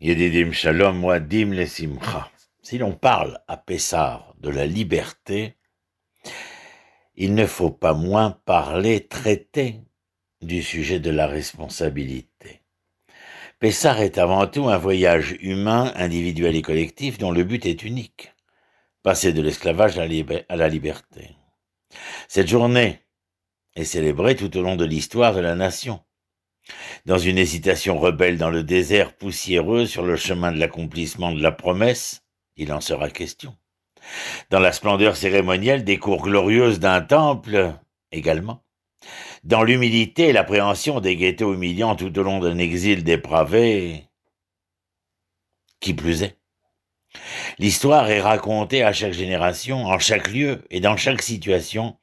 Yedidim Shalom Si l'on parle à Pessar de la liberté, il ne faut pas moins parler, traiter du sujet de la responsabilité. Pessar est avant tout un voyage humain, individuel et collectif dont le but est unique, passer de l'esclavage à la liberté. Cette journée est célébrée tout au long de l'histoire de la nation. Dans une hésitation rebelle dans le désert poussiéreux sur le chemin de l'accomplissement de la promesse, il en sera question. Dans la splendeur cérémonielle des cours glorieuses d'un temple, également. Dans l'humilité et l'appréhension des ghettos humiliants tout au long d'un exil dépravé, qui plus est. L'histoire est racontée à chaque génération, en chaque lieu et dans chaque situation,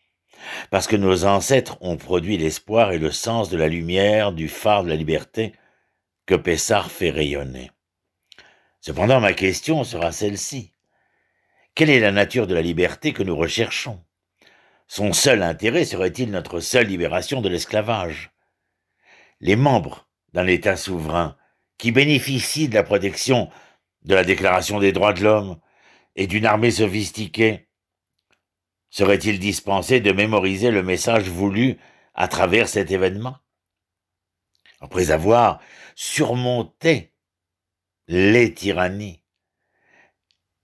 parce que nos ancêtres ont produit l'espoir et le sens de la lumière du phare de la liberté que Pessard fait rayonner. Cependant, ma question sera celle-ci. Quelle est la nature de la liberté que nous recherchons Son seul intérêt serait-il notre seule libération de l'esclavage Les membres d'un État souverain qui bénéficient de la protection de la Déclaration des droits de l'homme et d'une armée sophistiquée Serait-il dispensé de mémoriser le message voulu à travers cet événement Après avoir surmonté les tyrannies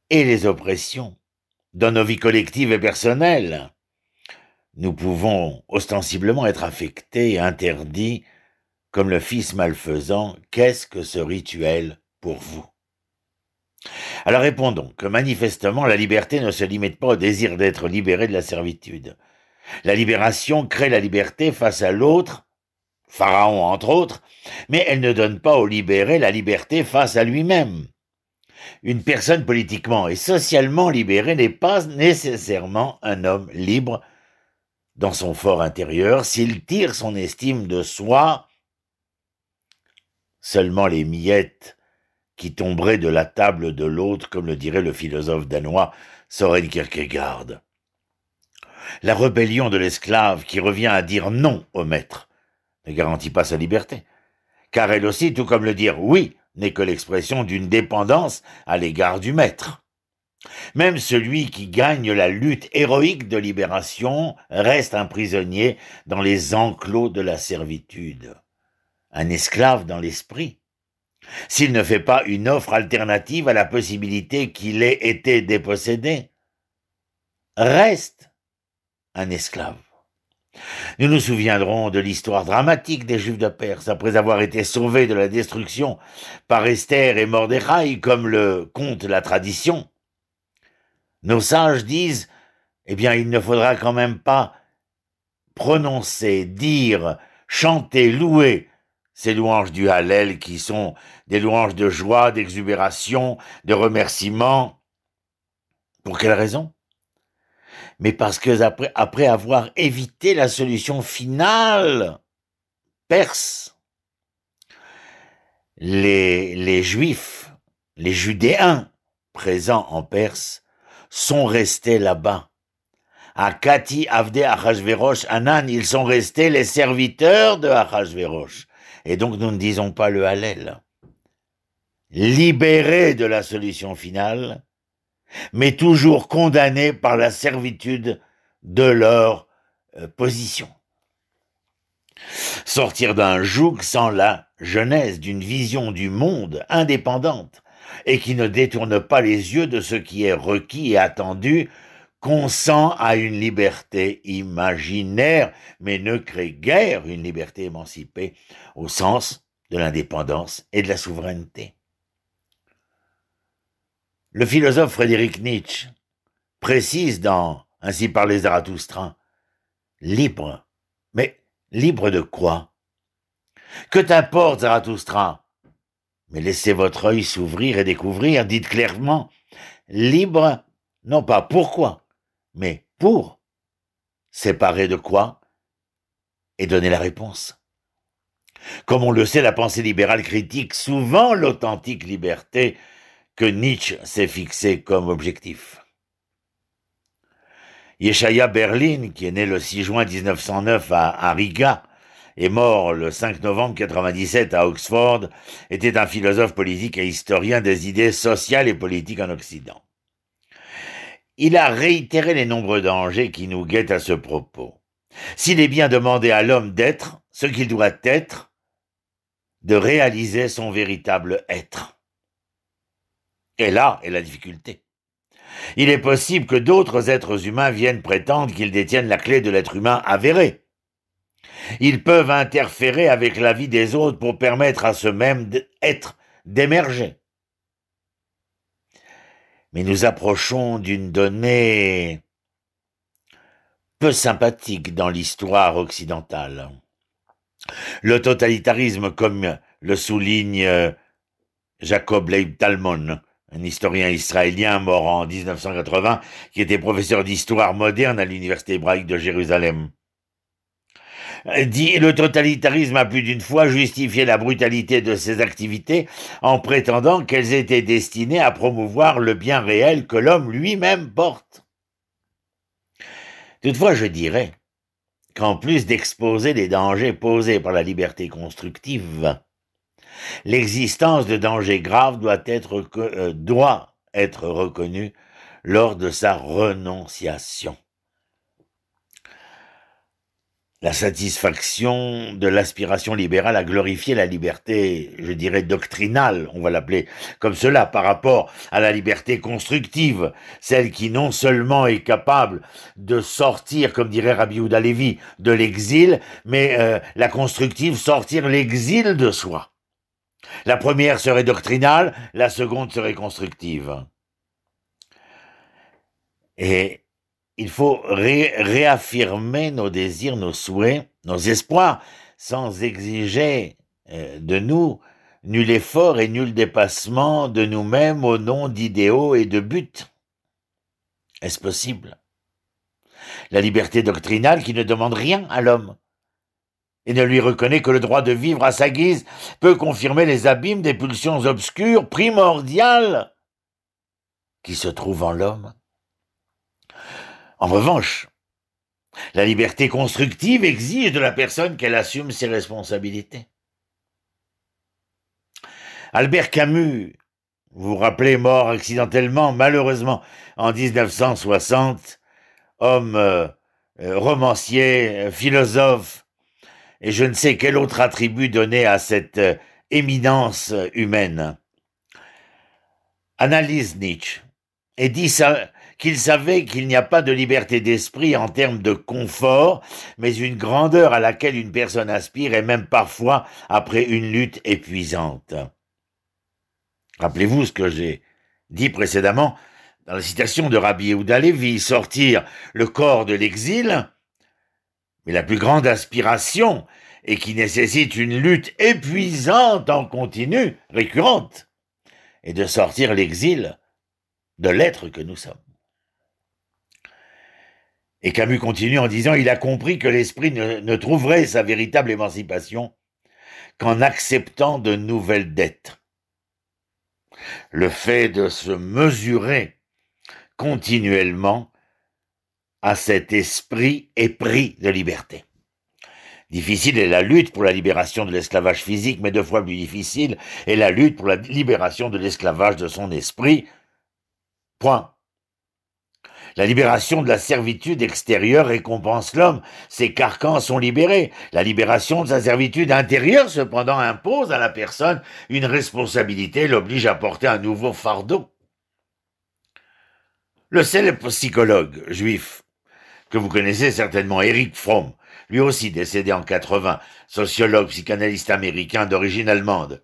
et les oppressions dans nos vies collectives et personnelles, nous pouvons ostensiblement être affectés et interdits comme le fils malfaisant, qu'est-ce que ce rituel pour vous alors répondons que manifestement la liberté ne se limite pas au désir d'être libéré de la servitude. La libération crée la liberté face à l'autre, Pharaon entre autres, mais elle ne donne pas au libéré la liberté face à lui-même. Une personne politiquement et socialement libérée n'est pas nécessairement un homme libre dans son fort intérieur s'il tire son estime de soi seulement les miettes qui tomberait de la table de l'autre, comme le dirait le philosophe danois Soren Kierkegaard. La rébellion de l'esclave qui revient à dire non au maître ne garantit pas sa liberté, car elle aussi, tout comme le dire oui, n'est que l'expression d'une dépendance à l'égard du maître. Même celui qui gagne la lutte héroïque de libération reste un prisonnier dans les enclos de la servitude, un esclave dans l'esprit, s'il ne fait pas une offre alternative à la possibilité qu'il ait été dépossédé, reste un esclave. Nous nous souviendrons de l'histoire dramatique des Juifs de Perse, après avoir été sauvés de la destruction par Esther et Mordechai, comme le conte la tradition. Nos sages disent, eh bien, il ne faudra quand même pas prononcer, dire, chanter, louer ces louanges du Hallel qui sont des louanges de joie, d'exubération, de remerciement. Pour quelle raison Mais parce que après, avoir évité la solution finale, perse, les, juifs, les judéens présents en Perse sont restés là-bas à Kati, Avde, Achashverosh, Anan, ils sont restés les serviteurs de Achashverosh et donc nous ne disons pas le Hallel. libérés de la solution finale, mais toujours condamnés par la servitude de leur euh, position. Sortir d'un joug sans la jeunesse d'une vision du monde indépendante et qui ne détourne pas les yeux de ce qui est requis et attendu consent à une liberté imaginaire, mais ne crée guère une liberté émancipée au sens de l'indépendance et de la souveraineté. Le philosophe Frédéric Nietzsche précise dans Ainsi par les Zarathustra Libre, mais libre de quoi Que t'importe Zarathustra Mais laissez votre œil s'ouvrir et découvrir, dites clairement, libre, non pas pourquoi, mais pour Séparer de quoi Et donner la réponse. Comme on le sait, la pensée libérale critique souvent l'authentique liberté que Nietzsche s'est fixée comme objectif. Yeshaya Berlin, qui est né le 6 juin 1909 à, Riga et mort le 5 novembre 1997 à Oxford, était un philosophe politique et historien des idées sociales et politiques en Occident il a réitéré les nombreux dangers qui nous guettent à ce propos. S'il est bien demandé à l'homme d'être ce qu'il doit être, de réaliser son véritable être. Et là est la difficulté. Il est possible que d'autres êtres humains viennent prétendre qu'ils détiennent la clé de l'être humain avéré. Ils peuvent interférer avec la vie des autres pour permettre à ce même être d'émerger mais nous approchons d'une donnée peu sympathique dans l'histoire occidentale. Le totalitarisme, comme le souligne euh, Jacob Leib Talmon, un historien israélien mort en 1980, qui était professeur d'histoire moderne à l'Université hébraïque de Jérusalem dit le totalitarisme a plus d'une fois justifié la brutalité de ses activités en prétendant qu'elles étaient destinées à promouvoir le bien réel que l'homme lui-même porte. Toutefois, je dirais qu'en plus d'exposer les dangers posés par la liberté constructive, l'existence de dangers graves doit être, euh, doit être reconnue lors de sa renonciation la satisfaction de l'aspiration libérale à glorifier la liberté, je dirais doctrinale, on va l'appeler comme cela, par rapport à la liberté constructive, celle qui non seulement est capable de sortir, comme dirait Rabbi Houda Levi, de l'exil, mais euh, la constructive sortir l'exil de soi. La première serait doctrinale, la seconde serait constructive. Et il faut réaffirmer nos désirs, nos souhaits, nos espoirs, sans exiger euh, de nous nul effort et nul dépassement de nous-mêmes au nom d'idéaux et de buts. Est-ce possible La liberté doctrinale qui ne demande rien à l'homme et ne lui reconnaît que le droit de vivre à sa guise peut confirmer les abîmes des pulsions obscures primordiales qui se trouvent en l'homme en revanche, la liberté constructive exige de la personne qu'elle assume ses responsabilités. Albert Camus, vous vous rappelez, mort accidentellement, malheureusement, en 1960, homme euh, euh, romancier, euh, philosophe, et je ne sais quel autre attribut donner à cette éminence humaine, analyse Nietzsche et dit ça qu'il savait qu'il n'y a pas de liberté d'esprit en termes de confort, mais une grandeur à laquelle une personne aspire et même parfois après une lutte épuisante. Rappelez-vous ce que j'ai dit précédemment dans la citation de Rabbi Yehuda sortir le corps de l'exil, mais la plus grande aspiration et qui nécessite une lutte épuisante en continu, récurrente, est de sortir l'exil de l'être que nous sommes. Et Camus continue en disant, il a compris que l'esprit ne, ne trouverait sa véritable émancipation qu'en acceptant de nouvelles dettes. Le fait de se mesurer continuellement à cet esprit épris de liberté. Difficile est la lutte pour la libération de l'esclavage physique, mais deux fois plus difficile est la lutte pour la libération de l'esclavage de son esprit. Point. La libération de la servitude extérieure récompense l'homme. Ses carcans sont libérés. La libération de sa servitude intérieure, cependant, impose à la personne une responsabilité, l'oblige à porter un nouveau fardeau. Le célèbre psychologue juif, que vous connaissez certainement, Eric Fromm, lui aussi décédé en 80, sociologue psychanalyste américain d'origine allemande,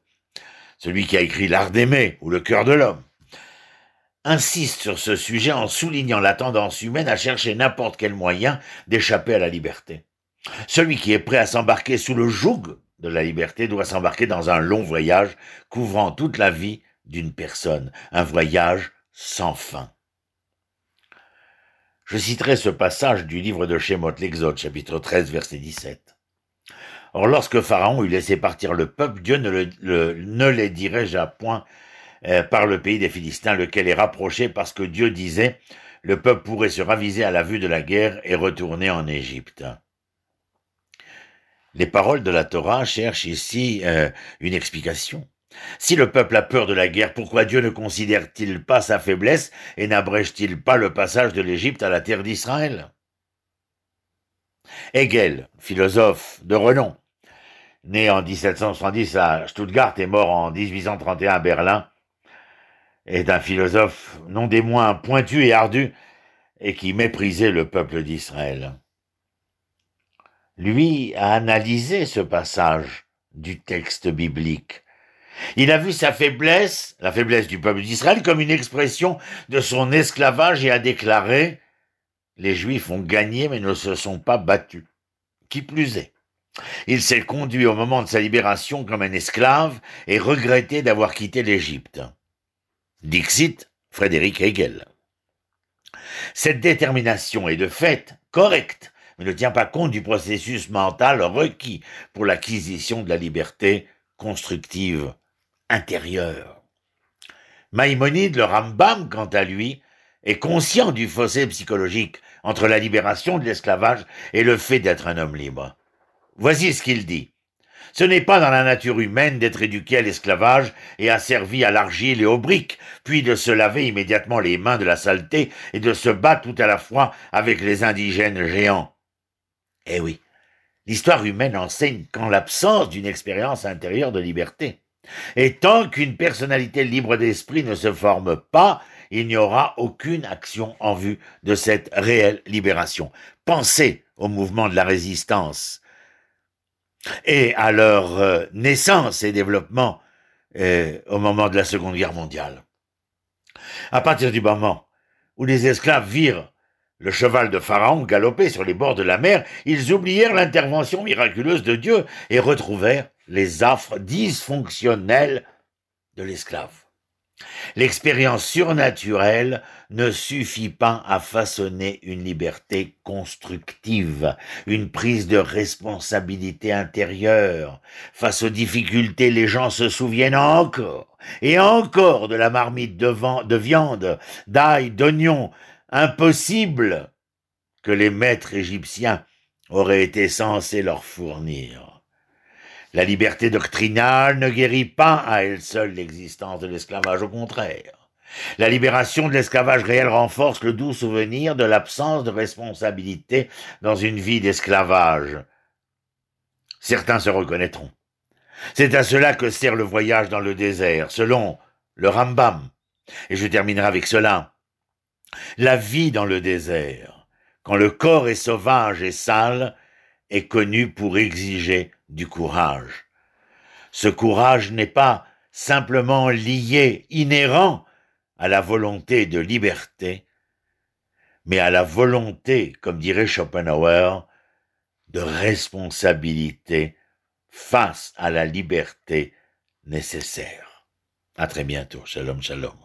celui qui a écrit L'art d'aimer ou Le cœur de l'homme, insiste sur ce sujet en soulignant la tendance humaine à chercher n'importe quel moyen d'échapper à la liberté. Celui qui est prêt à s'embarquer sous le joug de la liberté doit s'embarquer dans un long voyage couvrant toute la vie d'une personne, un voyage sans fin. Je citerai ce passage du livre de Shemot, l'Exode, chapitre 13, verset 17. Or, lorsque Pharaon eut laissé partir le peuple, Dieu ne, le, ne les dirigea point euh, par le pays des Philistins, lequel est rapproché parce que Dieu disait, le peuple pourrait se raviser à la vue de la guerre et retourner en Égypte. Les paroles de la Torah cherchent ici euh, une explication. Si le peuple a peur de la guerre, pourquoi Dieu ne considère-t-il pas sa faiblesse et n'abrège-t-il pas le passage de l'Égypte à la terre d'Israël Hegel, philosophe de renom, né en 1770 à Stuttgart et mort en 1831 à Berlin, est un philosophe non des moins pointu et ardu, et qui méprisait le peuple d'Israël. Lui a analysé ce passage du texte biblique. Il a vu sa faiblesse, la faiblesse du peuple d'Israël, comme une expression de son esclavage et a déclaré Les Juifs ont gagné mais ne se sont pas battus. Qui plus est, il s'est conduit au moment de sa libération comme un esclave et regretté d'avoir quitté l'Égypte. Dixit, Frédéric Hegel. Cette détermination est de fait correcte, mais ne tient pas compte du processus mental requis pour l'acquisition de la liberté constructive intérieure. Maïmonide, le Rambam, quant à lui, est conscient du fossé psychologique entre la libération de l'esclavage et le fait d'être un homme libre. Voici ce qu'il dit. Ce n'est pas dans la nature humaine d'être éduqué à l'esclavage et asservi à l'argile et aux briques, puis de se laver immédiatement les mains de la saleté et de se battre tout à la fois avec les indigènes géants. Eh oui, l'histoire humaine enseigne qu'en l'absence d'une expérience intérieure de liberté, et tant qu'une personnalité libre d'esprit ne se forme pas, il n'y aura aucune action en vue de cette réelle libération. Pensez au mouvement de la résistance et à leur euh, naissance et développement euh, au moment de la Seconde Guerre mondiale. À partir du moment où les esclaves virent le cheval de Pharaon galoper sur les bords de la mer, ils oublièrent l'intervention miraculeuse de Dieu et retrouvèrent les affres dysfonctionnelles de l'esclave. L'expérience surnaturelle ne suffit pas à façonner une liberté constructive, une prise de responsabilité intérieure. Face aux difficultés, les gens se souviennent encore et encore de la marmite de, de viande, d'ail, d'oignon. Impossible que les maîtres égyptiens auraient été censés leur fournir. La liberté doctrinale ne guérit pas à elle seule l'existence de l'esclavage, au contraire. La libération de l'esclavage réel renforce le doux souvenir de l'absence de responsabilité dans une vie d'esclavage. Certains se reconnaîtront. C'est à cela que sert le voyage dans le désert, selon le Rambam. Et je terminerai avec cela. La vie dans le désert, quand le corps est sauvage et sale, est connue pour exiger du courage. Ce courage n'est pas simplement lié, inhérent à la volonté de liberté, mais à la volonté, comme dirait Schopenhauer, de responsabilité face à la liberté nécessaire. À très bientôt. Shalom, shalom.